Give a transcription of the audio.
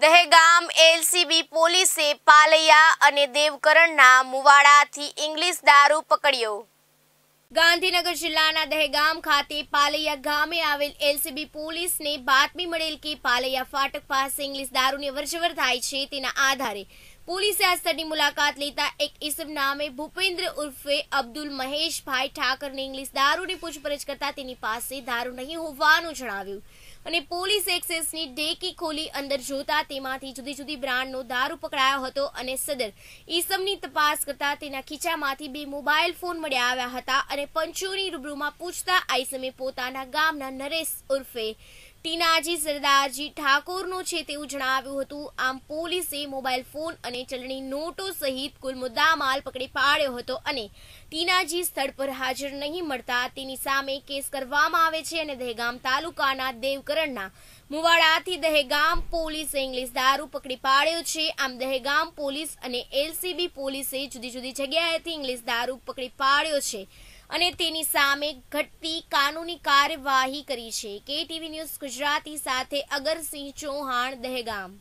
Dehgam LCB પોલીસે પાલૈયા અને દેવકરણના મુવાડાથી English દારૂ પકડ્યો ગાંધીનગર જિલ્લાના દહેગામ ખાતે પાલૈયા ગામે આવેલ એલસીબી પોલીસને બાતમી મળેલ કે પાલૈયા ફાટક પાસે ઇંગ્લિશ દારૂની અવરજવર થાય છે તેના આધારે પોલીસે આ સ્થળની મુલાકાત લેતા એક ઇસમ નામે ભૂપેન્દ્ર ઉર્ફે અબ્દુલ મહેશભાઈ ઠાકરને ઇંગ્લિશ દારૂની પૂછપરછ કરતા તેની પાસે દારૂ નહીં હોવાનું જણાવ્યું અને પોલીસ એક્સેસની ડેકી ખોલી અંદર જોતા તેમાંથી જુદી જુદી બ્રાન્ડનો દારૂ પકડાયો હતો અને સદર ઈસમની તપાસ કરતા તેના ખીચામાંથી બે મોબાઈલ ફોન મળ્યા આવ્યા હતા અને પંચોની રૂબરૂમાં પૂછતા આઈસમે પોતાના ગામના નરેશ ઉર્ફે ટીનાજી સરદારજી ઠાકોરનો છે તેવું જણાવ્યું હતું આમ પોલીસે મોબાઈલ ફોન અને ચલણી નોટો સહિત કુલ મુદ્દામાલ પકડી પાડ્યો હતો અને ટીનાજી સ્થળ પર હાજર નહીં મળતા તેની સામે કેસ કરવામાં આવે છે અને દહેગામ તાલુકાના દેવકરણના મુવાડાથી દહેગામ પોલીસે ઇંગ્લિશ દારૂ પકડી પાડ્યો છે આમ દહેગામ પોલીસ અને એલસીબી પોલીસે જુદી જુદી જગ્યાએથી ઇંગ્લિશ દારૂ પકડી પાડ્યો છે અને તેની સામે ઘટતી કાનૂની કાર્યવાહી કરી છે કેટીવી ન્યૂઝ ગુજરાતી સાથે અગરસિંહ ચૌહાણ દહેગામ